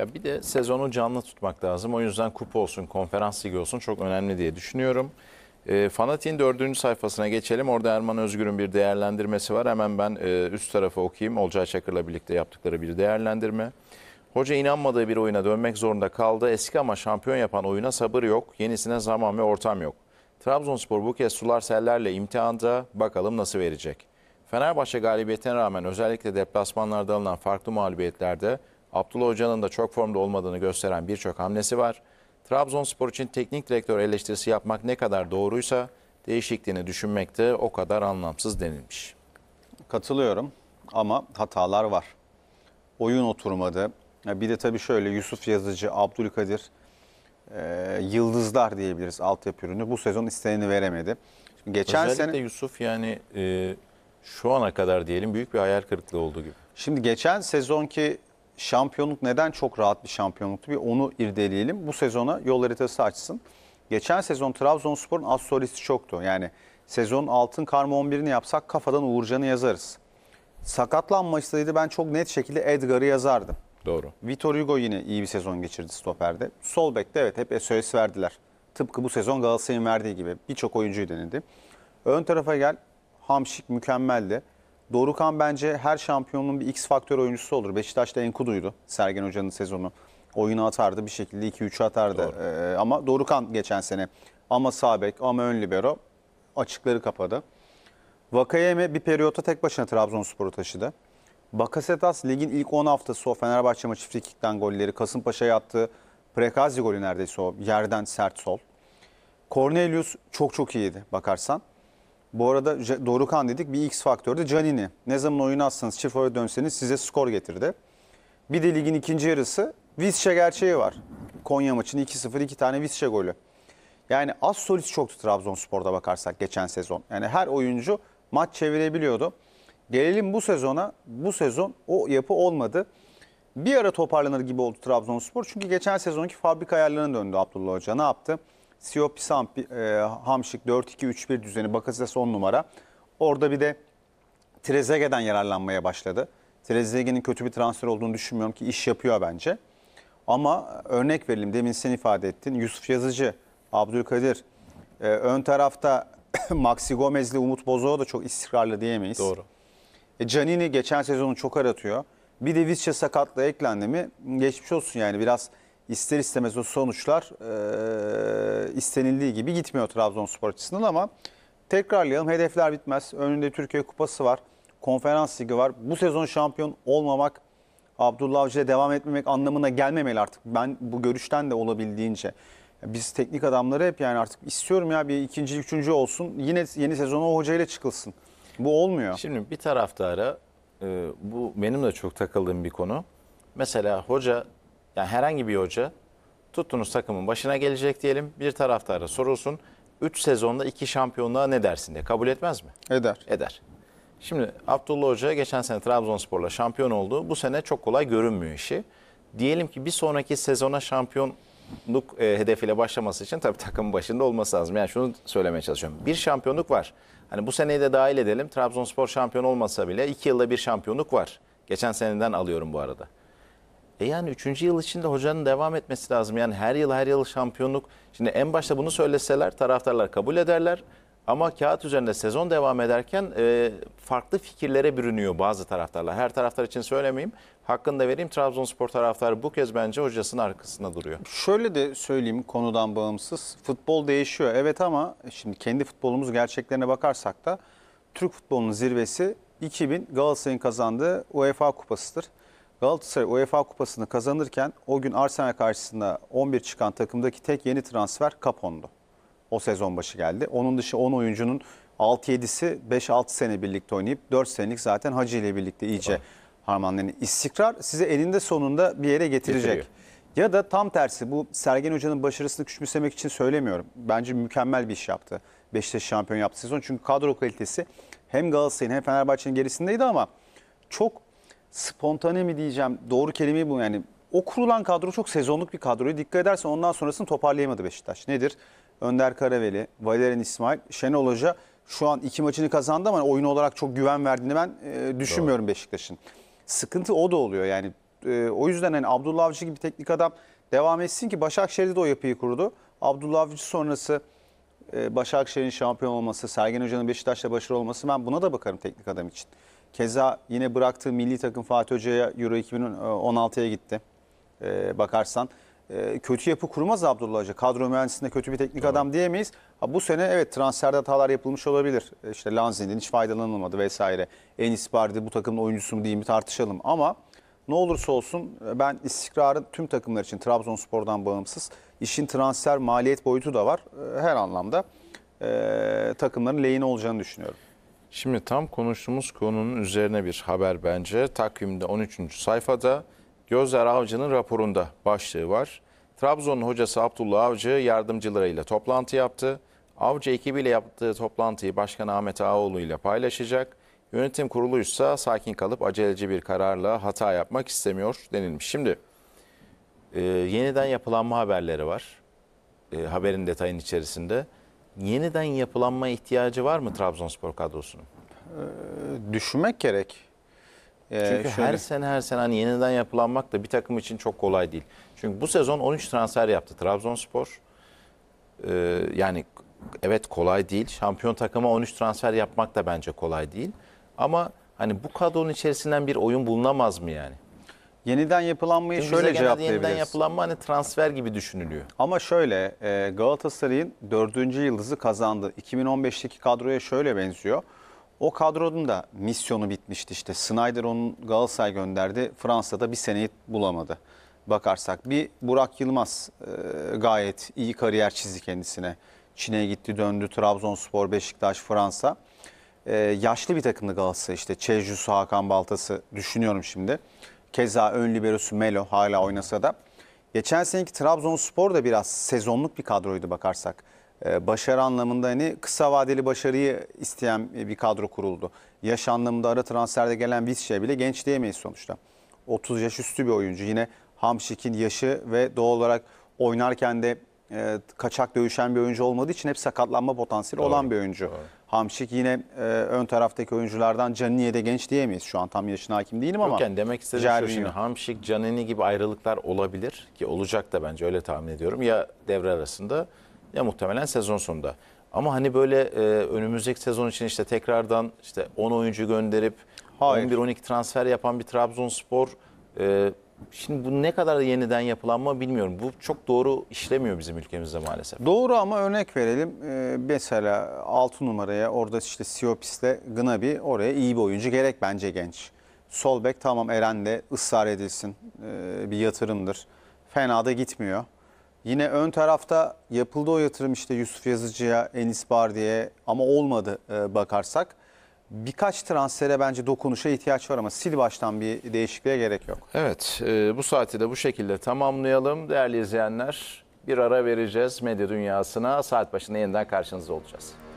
Ya bir de sezonu canlı tutmak lazım. O yüzden kupa olsun, konferans ligi olsun çok önemli diye düşünüyorum. E, ee, Fanatik'in dördüncü sayfasına geçelim. Orada Erman Özgür'ün bir değerlendirmesi var. Hemen ben e, üst tarafı okuyayım. Olcay Çakır'la birlikte yaptıkları bir değerlendirme. Hoca inanmadığı bir oyuna dönmek zorunda kaldı. Eski ama şampiyon yapan oyuna sabır yok. Yenisine zaman ve ortam yok. Trabzonspor bu kez sular sellerle imtihanda bakalım nasıl verecek. Fenerbahçe galibiyetine rağmen özellikle deplasmanlarda alınan farklı mağlubiyetlerde Abdullah Hoca'nın da çok formda olmadığını gösteren birçok hamlesi var. Trabzonspor için teknik direktör eleştirisi yapmak ne kadar doğruysa değişikliğini düşünmek de o kadar anlamsız denilmiş. Katılıyorum ama hatalar var. Oyun oturmadı. Bir de tabii şöyle Yusuf Yazıcı, Abdülkadir, e, yıldızlar diyebiliriz altyapı ürünü. Bu sezon isteğini veremedi. Şimdi geçen Özellikle sene Yusuf yani e, şu ana kadar diyelim büyük bir hayal kırıklığı oldu gibi. Şimdi geçen sezonki şampiyonluk neden çok rahat bir şampiyonluktu bir onu irdeleyelim. Bu sezona yol haritası açsın. Geçen sezon Trabzonspor'un az çoktu. Yani sezon altın karma 11'ini yapsak kafadan Uğurcan'ı yazarız. Sakatlanmasaydı ben çok net şekilde Edgar'ı yazardım. Doğru. Vitor Hugo yine iyi bir sezon geçirdi stoperde. Sol bekte evet hep SOS verdiler. Tıpkı bu sezon Galatasaray'ın verdiği gibi birçok oyuncuyu denedi. Ön tarafa gel. Hamşik mükemmeldi. Doğrukan bence her şampiyonun bir X faktör oyuncusu olur. Beşiktaş'ta Enkudu'ydu Sergen Hoca'nın sezonu. Oyunu atardı bir şekilde 2-3 atardı. Ee, ama Doğrukan geçen sene ama Sabek, ama ön libero açıkları kapadı. Vakayeme bir periyotta tek başına Trabzonspor'u taşıdı. Bakasetas ligin ilk 10 haftası o Fenerbahçe maçı frikikten golleri, Kasımpaşa'ya attığı Prekazi golü neredeyse o yerden sert sol. Cornelius çok çok iyiydi bakarsan. Bu arada Dorukhan dedik bir X faktördü. Canini ne zaman oyunu atsanız çifoya dönseniz size skor getirdi. Bir de ligin ikinci yarısı Visca gerçeği var. Konya maçında 2-0 iki tane Visca golü. Yani az solist çoktu Trabzonspor'da bakarsak geçen sezon. Yani her oyuncu maç çevirebiliyordu. Gelelim bu sezona. Bu sezon o yapı olmadı. Bir ara toparlanır gibi oldu Trabzonspor. Çünkü geçen sezonki fabrika ayarlarına döndü Abdullah Hoca. Ne yaptı? Siop Samp, e, Hamşik 4-2-3-1 düzeni Bakasetas 10 numara. Orada bir de Trezeguet'den yararlanmaya başladı. Trezeguet'in kötü bir transfer olduğunu düşünmüyorum ki iş yapıyor bence. Ama örnek verelim demin sen ifade ettin. Yusuf Yazıcı, Abdülkadir. E, ön tarafta Maxi Gomez'li Umut Bozoğa da çok istikrarlı diyemeyiz. Doğru. E, Canini geçen sezonu çok aratıyor. Bir de Vizce sakatla eklendi mi geçmiş olsun yani biraz ister istemez o sonuçlar e, istenildiği gibi gitmiyor Trabzonspor açısından ama tekrarlayalım hedefler bitmez. Önünde Türkiye Kupası var, konferans ligi var. Bu sezon şampiyon olmamak, Abdullah Avcı'ya devam etmemek anlamına gelmemeli artık. Ben bu görüşten de olabildiğince. Biz teknik adamları hep yani artık istiyorum ya bir ikinci, üçüncü olsun. Yine yeni sezonu o hocayla çıkılsın. Bu olmuyor. Şimdi bir taraftara e, bu benim de çok takıldığım bir konu. Mesela hoca yani herhangi bir hoca tuttunuz takımın başına gelecek diyelim. Bir taraftara sorulsun. 3 sezonda 2 şampiyonluğa ne dersin diye. Kabul etmez mi? Eder. Eder. Şimdi Abdullah Hoca geçen sene Trabzonspor'la şampiyon oldu. Bu sene çok kolay görünmüyor işi. Diyelim ki bir sonraki sezona şampiyonluk e, hedefiyle başlaması için tabii takımın başında olması lazım. Yani şunu söylemeye çalışıyorum. Bir şampiyonluk var. Hani bu seneyi de dahil edelim. Trabzonspor şampiyon olmasa bile 2 yılda bir şampiyonluk var. Geçen seneden alıyorum bu arada. E yani üçüncü yıl içinde hocanın devam etmesi lazım. Yani her yıl her yıl şampiyonluk. Şimdi en başta bunu söyleseler taraftarlar kabul ederler. Ama kağıt üzerinde sezon devam ederken e, farklı fikirlere bürünüyor bazı taraftarlar. Her taraftar için söylemeyeyim. Hakkını da vereyim Trabzonspor taraftarı bu kez bence hocasının arkasında duruyor. Şöyle de söyleyeyim konudan bağımsız. Futbol değişiyor evet ama şimdi kendi futbolumuz gerçeklerine bakarsak da Türk futbolunun zirvesi 2000 Galatasaray'ın kazandığı UEFA kupasıdır. Galatasaray UEFA Kupası'nı kazanırken o gün Arsenal karşısında 11 çıkan takımdaki tek yeni transfer Capon'du. O sezon başı geldi. Onun dışı 10 oyuncunun 6-7'si 5-6 sene birlikte oynayıp 4 senelik zaten Hacı ile birlikte iyice evet. harmanlanıyor. İstikrar sizi elinde sonunda bir yere getirecek. Getiriyor. Ya da tam tersi bu Sergen Hoca'nın başarısını küçümsemek için söylemiyorum. Bence mükemmel bir iş yaptı. Beşiktaş şampiyon yaptı sezon. Çünkü kadro kalitesi hem Galatasaray'ın hem Fenerbahçe'nin gerisindeydi ama çok spontane mi diyeceğim doğru kelimeyi bu yani o kurulan kadro çok sezonluk bir kadroyu dikkat edersen ondan sonrasını toparlayamadı Beşiktaş. Nedir? Önder Karaveli, Valerian İsmail, Şenol Hoca şu an iki maçını kazandı ama oyun olarak çok güven verdiğini ben e, düşünmüyorum Beşiktaş'ın. Sıkıntı o da oluyor yani. E, o yüzden hani Abdullah Avcı gibi teknik adam devam etsin ki Başakşehir'de de o yapıyı kurdu. Abdullah Avcı sonrası e, Başakşehir'in şampiyon olması, Sergen Hoca'nın Beşiktaş'la başarılı olması ben buna da bakarım teknik adam için. Keza yine bıraktığı milli takım Fatih Hoca'ya Euro 2016'ya gitti e, bakarsan. E, kötü yapı kurmaz Abdullah Hoca. Kadro mühendisinde kötü bir teknik Doğru. adam diyemeyiz. Ha, bu sene evet transferde hatalar yapılmış olabilir. E, işte Lanzin'in hiç faydalanılmadı vesaire. Enis Bardi bu takımın oyuncusu mu diye mi tartışalım. Ama ne olursa olsun e, ben istikrarın tüm takımlar için Trabzonspor'dan bağımsız işin transfer maliyet boyutu da var. E, her anlamda e, takımların lehine olacağını düşünüyorum. Şimdi tam konuştuğumuz konunun üzerine bir haber bence. Takvimde 13. sayfada Gözler Avcı'nın raporunda başlığı var. Trabzon'un hocası Abdullah Avcı yardımcılarıyla toplantı yaptı. Avcı ekibiyle yaptığı toplantıyı Başkan Ahmet Ağaoğlu ile paylaşacak. Yönetim kuruluysa sakin kalıp aceleci bir kararla hata yapmak istemiyor denilmiş. Şimdi e, yeniden yapılanma haberleri var. E, haberin detayının içerisinde yeniden yapılanma ihtiyacı var mı Trabzonspor kadrosunun? Ee, düşünmek gerek. Ee, Çünkü şöyle... her sene her sene hani yeniden yapılanmak da bir takım için çok kolay değil. Çünkü bu sezon 13 transfer yaptı Trabzonspor. Ee, yani evet kolay değil. Şampiyon takıma 13 transfer yapmak da bence kolay değil. Ama hani bu kadronun içerisinden bir oyun bulunamaz mı yani? Yeniden yapılanmayı Şimdi şöyle cevaplayabiliriz. yeniden yapılanma hani transfer gibi düşünülüyor. Ama şöyle e, Galatasaray'ın dördüncü yıldızı kazandı. 2015'teki kadroya şöyle benziyor. O kadronun da misyonu bitmişti işte. Snyder onu Galatasaray gönderdi. Fransa'da bir seneyi bulamadı. Bakarsak bir Burak Yılmaz e, gayet iyi kariyer çizdi kendisine. Çin'e gitti döndü Trabzonspor, Beşiktaş, Fransa. E, yaşlı bir takımdı Galatasaray işte. Çejus, Hakan Baltası düşünüyorum şimdi. Keza ön liberosu Melo hala oynasa da. Geçen seneki Trabzonspor da biraz sezonluk bir kadroydu bakarsak. Ee, başarı anlamında hani kısa vadeli başarıyı isteyen bir kadro kuruldu. Yaş anlamında ara transferde gelen Visca bile genç diyemeyiz sonuçta. 30 yaş üstü bir oyuncu. Yine Hamşik'in yaşı ve doğal olarak oynarken de e, kaçak dövüşen bir oyuncu olmadığı için hep sakatlanma potansiyeli Doğru. olan bir oyuncu. Doğru. Hamşik yine e, ön taraftaki oyunculardan Canini'ye de genç diyemeyiz. Şu an tam yaşına hakim değilim ama. Yokken demek istediğim şu şimdi Hamşik, Canini gibi ayrılıklar olabilir ki olacak da bence öyle tahmin ediyorum. Ya devre arasında ya muhtemelen sezon sonunda. Ama hani böyle e, önümüzdeki sezon için işte tekrardan işte 10 oyuncu gönderip 11-12 transfer yapan bir Trabzonspor e, Şimdi bu ne kadar yeniden yapılanma bilmiyorum. Bu çok doğru işlemiyor bizim ülkemizde maalesef. Doğru ama örnek verelim. Ee, mesela 6 numaraya orada işte Siopis'le e Gnabi oraya iyi bir oyuncu gerek bence genç. Solbek bek tamam Eren'de ısrar edilsin. Ee, bir yatırımdır. Fena da gitmiyor. Yine ön tarafta yapıldı o yatırım işte Yusuf Yazıcı'ya, Enis Bardi'ye ama olmadı ee, bakarsak birkaç transfere bence dokunuşa ihtiyaç var ama sil baştan bir değişikliğe gerek yok. Evet e, bu saati de bu şekilde tamamlayalım. Değerli izleyenler bir ara vereceğiz medya dünyasına. Saat başında yeniden karşınızda olacağız.